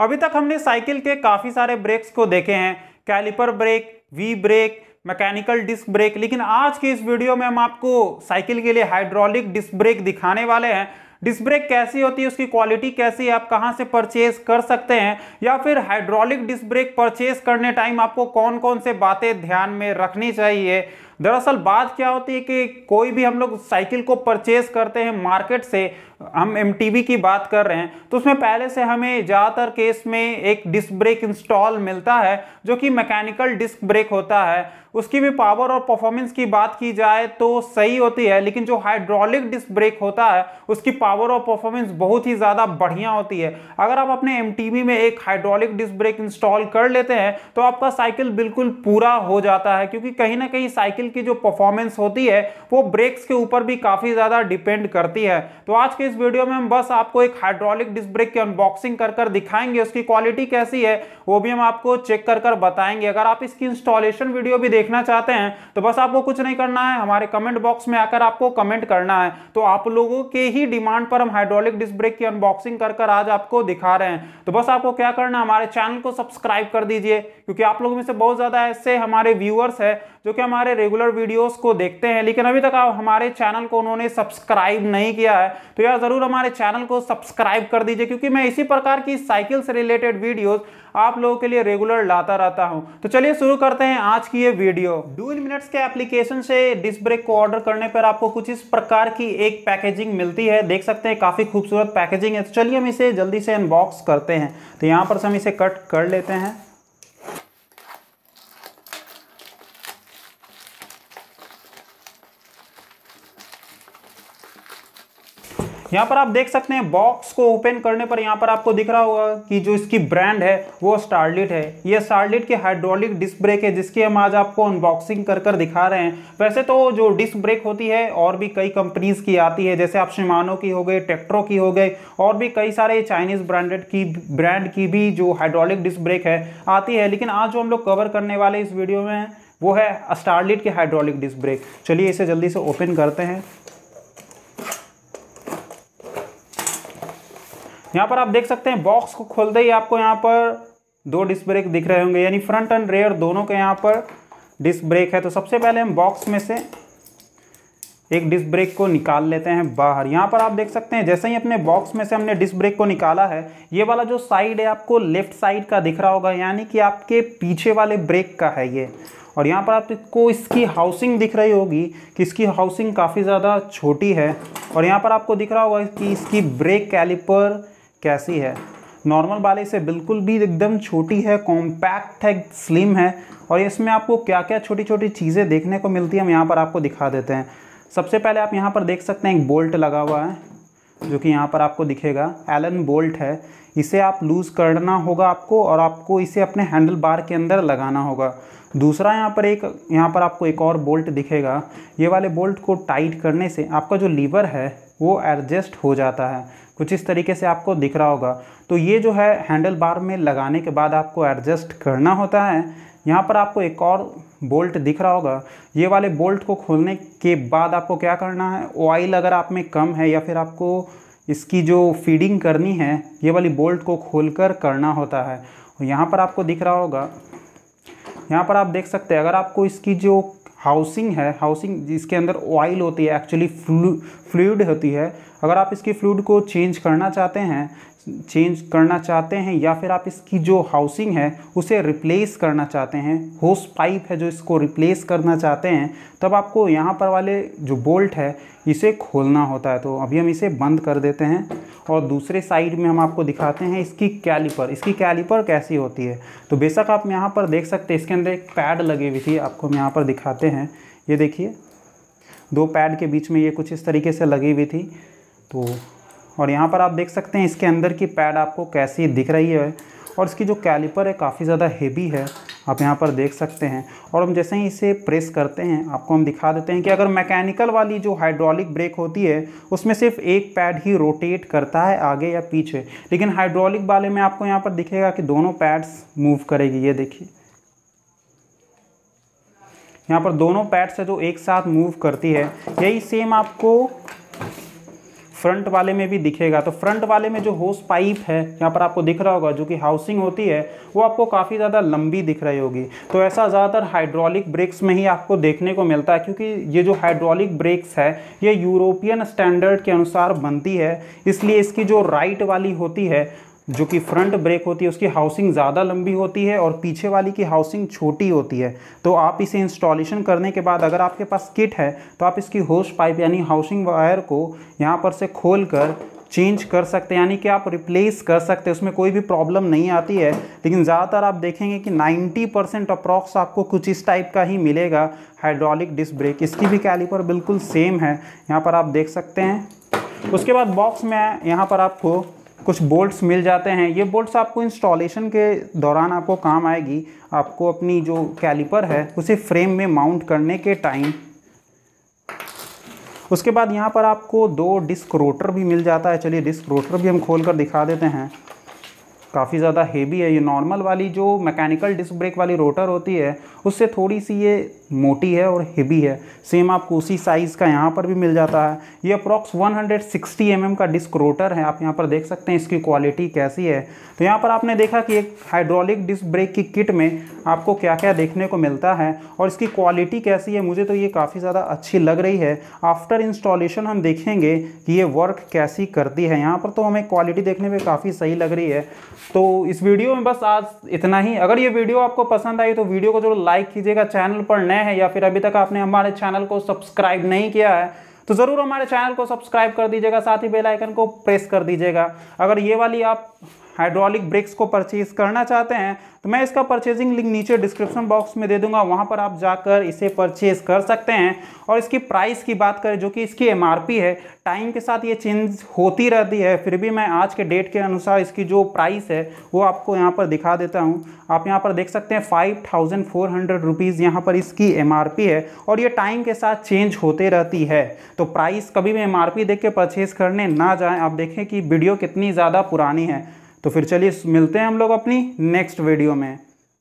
अभी तक हमने साइकिल के काफ़ी सारे ब्रेक्स को देखे हैं caliper brake V brake mechanical disc brake लेकिन आज के इस वीडियो में हम आपको साइकिल के लिए हाइड्रोलिक डिस्क ब्रेक दिखाने वाले हैं डिस्क ब्रेक कैसी होती है उसकी क्वालिटी कैसी है आप कहाँ से परचेज कर सकते हैं या फिर हाइड्रोलिक डिस्क ब्रेक परचेज करने टाइम आपको कौन कौन से बातें ध्यान में रखनी चाहिए दरअसल बात क्या होती है कि कोई भी हम लोग साइकिल को परचेज करते हैं मार्केट से हम एम की बात कर रहे हैं तो उसमें पहले से हमें ज़्यादातर केस में एक डिस्क ब्रेक इंस्टॉल मिलता है जो कि मैकेनिकल डिस्क ब्रेक होता है उसकी भी पावर और परफॉर्मेंस की बात की जाए तो सही होती है लेकिन जो हाइड्रोलिक डिस्क ब्रेक होता है उसकी पावर और परफॉर्मेंस बहुत ही ज़्यादा बढ़िया होती है अगर आप अपने एम में एक हाइड्रोलिक डिस्क ब्रेक इंस्टॉल कर लेते हैं तो आपका साइकिल बिल्कुल पूरा हो जाता है क्योंकि कहीं ना कहीं साइकिल साइकिल की जो परफॉर्मेंस होती है वो ब्रेक्स के ऊपर भी काफ़ी ज़्यादा डिपेंड करती है तो आज के इस वीडियो में हम बस आपको एक हाइड्रोलिक डिस्क ब्रेक की अनबॉक्सिंग कर कर दिखाएंगे उसकी क्वालिटी कैसी है वो भी हम आपको चेक कर कर बताएंगे अगर आप इसकी इंस्टॉलेशन वीडियो भी देखना चाहते हैं तो बस आपको कुछ नहीं करना है हमारे कमेंट बॉक्स में आकर आपको कमेंट करना है तो आप लोगों के ही डिमांड पर हम हाइड्रोलिक डिस्क ब्रेक की अनबॉक्सिंग कर कर आज आपको दिखा रहे हैं तो बस आपको क्या करना है हमारे चैनल को सब्सक्राइब कर दीजिए क्योंकि आप लोगों में से बहुत ज़्यादा ऐसे हमारे व्यूअर्स है जो कि हमारे रेगुलर वीडियोस को देखते हैं लेकिन अभी तक आप हमारे चैनल को उन्होंने सब्सक्राइब नहीं किया है तो यार ज़रूर हमारे चैनल को सब्सक्राइब कर दीजिए क्योंकि मैं इसी प्रकार की साइकिल से रिलेटेड वीडियोस आप लोगों के लिए रेगुलर लाता रहता हूँ तो चलिए शुरू करते हैं आज की ये वीडियो डूल मिनट्स के एप्लीकेशन से डिस्क ब्रेक को ऑर्डर करने पर आपको कुछ इस प्रकार की एक पैकेजिंग मिलती है देख सकते हैं काफ़ी खूबसूरत पैकेजिंग है तो चलिए हम इसे जल्दी से अनबॉक्स करते हैं तो यहाँ पर हम इसे कट कर लेते हैं यहाँ पर आप देख सकते हैं बॉक्स को ओपन करने पर यहाँ पर आपको दिख रहा होगा कि जो इसकी ब्रांड है वो स्टारलिट है ये स्टारलिट की हाइड्रोलिक डिस्क ब्रेक है जिसकी हम आज आपको अनबॉक्सिंग कर कर दिखा रहे हैं वैसे तो जो डिस्क ब्रेक होती है और भी कई कंपनीज की आती है जैसे आप शिमानो की हो गई टेक्ट्रो की हो गई और भी कई सारे चाइनीज ब्रांडेड की ब्रांड की भी जो हाइड्रोलिक डिस्क ब्रेक है आती है लेकिन आज जो हम लोग कवर करने वाले इस वीडियो में वो है स्टारलिट की हाइड्रोलिक डिस्क ब्रेक चलिए इसे जल्दी से ओपन करते हैं यहाँ पर आप देख सकते हैं बॉक्स को खोलते ही आपको यहाँ पर दो डिस्क ब्रेक दिख रहे होंगे यानी फ्रंट एंड रेयर दोनों के यहाँ पर डिस्क ब्रेक है तो सबसे पहले हम बॉक्स में से एक डिस्क ब्रेक को निकाल लेते हैं बाहर यहाँ पर आप देख सकते हैं जैसे ही अपने बॉक्स में से हमने डिस्क ब्रेक को निकाला है ये वाला जो साइड है आपको लेफ्ट साइड का दिख रहा होगा यानी कि आपके पीछे वाले ब्रेक का है ये और यहाँ पर आपको इसकी हाउसिंग दिख रही होगी कि इसकी हाउसिंग काफ़ी ज़्यादा छोटी है और यहाँ पर आपको दिख रहा होगा कि इसकी ब्रेक कैलिपर कैसी है नॉर्मल वाले से बिल्कुल भी एकदम छोटी है कॉम्पैक्ट है स्लिम है और इसमें आपको क्या क्या छोटी छोटी चीज़ें देखने को मिलती है हम यहाँ पर आपको दिखा देते हैं सबसे पहले आप यहाँ पर देख सकते हैं एक बोल्ट लगा हुआ है जो कि यहाँ पर आपको दिखेगा एलन बोल्ट है इसे आप लूज़ करना होगा आपको और आपको इसे अपने हैंडल बार के अंदर लगाना होगा दूसरा यहाँ पर एक यहाँ पर आपको एक और बोल्ट दिखेगा ये वाले बोल्ट को टाइट करने से आपका जो लीवर है वो एडजस्ट हो जाता है कुछ इस तरीके से आपको दिख रहा होगा तो ये जो है हैंडल बार में लगाने के बाद आपको एडजस्ट करना होता है यहाँ पर आपको एक और बोल्ट दिख रहा होगा ये वाले बोल्ट को खोलने के बाद आपको क्या करना है ऑयल अगर आप में कम है या फिर आपको इसकी जो फीडिंग करनी है ये वाली बोल्ट को खोलकर करना होता है यहाँ पर आपको दिख रहा होगा यहाँ पर आप देख सकते हैं अगर आपको इसकी जो हाउसिंग है हाउसिंग जिसके अंदर ऑयल होती है एक्चुअली फ्लू फ्लूड होती है अगर आप इसकी फ्लूड को चेंज करना चाहते हैं चेंज करना चाहते हैं या फिर आप इसकी जो हाउसिंग है उसे रिप्लेस करना चाहते हैं होस पाइप है जो इसको रिप्लेस करना चाहते हैं तब आपको यहाँ पर वाले जो बोल्ट है इसे खोलना होता है तो अभी हम इसे बंद कर देते हैं और दूसरे साइड में हम आपको दिखाते हैं इसकी कैलीपर इसकी कैलीपर कैसी होती है तो बेशक आप यहाँ पर देख सकते हैं इसके अंदर एक पैड लगी हुई थी आपको हम यहाँ पर दिखाते हैं ये देखिए दो पैड के बीच में ये कुछ इस तरीके से लगी हुई थी तो और यहाँ पर आप देख सकते हैं इसके अंदर की पैड आपको कैसी दिख रही है और इसकी जो कैलिपर है काफ़ी ज़्यादा हेवी है आप यहाँ पर देख सकते हैं और हम जैसे ही इसे प्रेस करते हैं आपको हम दिखा देते हैं कि अगर मैकेनिकल वाली जो हाइड्रोलिक ब्रेक होती है उसमें सिर्फ एक पैड ही रोटेट करता है आगे या पीछे लेकिन हाइड्रोलिक वाले में आपको यहाँ पर दिखेगा कि दोनों पैड्स मूव करेगी ये देखिए यहाँ पर दोनों पैड्स है जो एक साथ मूव करती है यही सेम आपको फ्रंट वाले में भी दिखेगा तो फ्रंट वाले में जो होस पाइप है यहाँ पर आपको दिख रहा होगा जो कि हाउसिंग होती है वो आपको काफ़ी ज़्यादा लंबी दिख रही होगी तो ऐसा ज़्यादातर हाइड्रोलिक ब्रेक्स में ही आपको देखने को मिलता है क्योंकि ये जो हाइड्रोलिक ब्रेक्स है ये यूरोपियन स्टैंडर्ड के अनुसार बनती है इसलिए इसकी जो राइट वाली होती है जो कि फ्रंट ब्रेक होती है उसकी हाउसिंग ज़्यादा लंबी होती है और पीछे वाली की हाउसिंग छोटी होती है तो आप इसे इंस्टॉलेशन करने के बाद अगर आपके पास किट है तो आप इसकी होश पाइप यानी हाउसिंग वायर को यहाँ पर से खोल कर चेंज कर सकते हैं यानी कि आप रिप्लेस कर सकते हैं उसमें कोई भी प्रॉब्लम नहीं आती है लेकिन ज़्यादातर आप देखेंगे कि 90 परसेंट अप्रॉक्स आपको कुछ इस टाइप का ही मिलेगा हाइड्रोलिक डिस्क ब्रेक इसकी भी कैलिपर बिल्कुल सेम है यहाँ पर आप देख सकते हैं उसके बाद बॉक्स में यहाँ पर आपको कुछ बोल्ट्स मिल जाते हैं ये बोल्ट्स आपको इंस्टॉलेशन के दौरान आपको काम आएगी आपको अपनी जो कैलिपर है उसे फ्रेम में माउंट करने के टाइम उसके बाद यहाँ पर आपको दो डिस्क रोटर भी मिल जाता है चलिए डिस्क रोटर भी हम खोल कर दिखा देते हैं काफ़ी ज़्यादा हेवी है ये नॉर्मल वाली जो मैकेनिकल डिस्क ब्रेक वाली रोटर होती है उससे थोड़ी सी ये मोटी है और हेवी है सेम आपको उसी साइज़ का यहाँ पर भी मिल जाता है ये अप्रॉक्स 160 mm का डिस्क रोटर है आप यहाँ पर देख सकते हैं इसकी क्वालिटी कैसी है तो यहाँ पर आपने देखा कि एक हाइड्रोलिक डिस्क ब्रेक की किट में आपको क्या क्या देखने को मिलता है और इसकी क्वालिटी कैसी है मुझे तो ये काफ़ी ज़्यादा अच्छी लग रही है आफ्टर इंस्टॉलेशन हम देखेंगे कि ये वर्क कैसी करती है यहाँ पर तो हमें क्वालिटी देखने में काफ़ी सही लग रही है तो इस वीडियो में बस आज इतना ही अगर ये वीडियो आपको पसंद आई तो वीडियो को जरूर लाइक कीजिएगा चैनल पर नए हैं या फिर अभी तक आपने हमारे चैनल को सब्सक्राइब नहीं किया है तो ज़रूर हमारे चैनल को सब्सक्राइब कर दीजिएगा साथ ही बेल आइकन को प्रेस कर दीजिएगा अगर ये वाली आप हाइड्रोलिक ब्रेक्स को परचेज करना चाहते हैं तो मैं इसका परचेजिंग लिंक नीचे डिस्क्रिप्शन बॉक्स में दे दूंगा वहाँ पर आप जाकर इसे परचेज कर सकते हैं और इसकी प्राइस की बात करें जो कि इसकी एम है टाइम के साथ ये चेंज होती रहती है फिर भी मैं आज के डेट के अनुसार इसकी जो प्राइस है वो आपको यहाँ पर दिखा देता हूँ आप यहाँ पर देख सकते हैं five thousand four hundred rupees यहाँ पर इसकी एम है और ये टाइम के साथ चेंज होते रहती है तो प्राइस कभी भी एम देख के परचेज़ करने ना जाएँ आप देखें कि वीडियो कितनी ज़्यादा पुरानी है तो फिर चलिए मिलते हैं हम लोग अपनी नेक्स्ट वीडियो में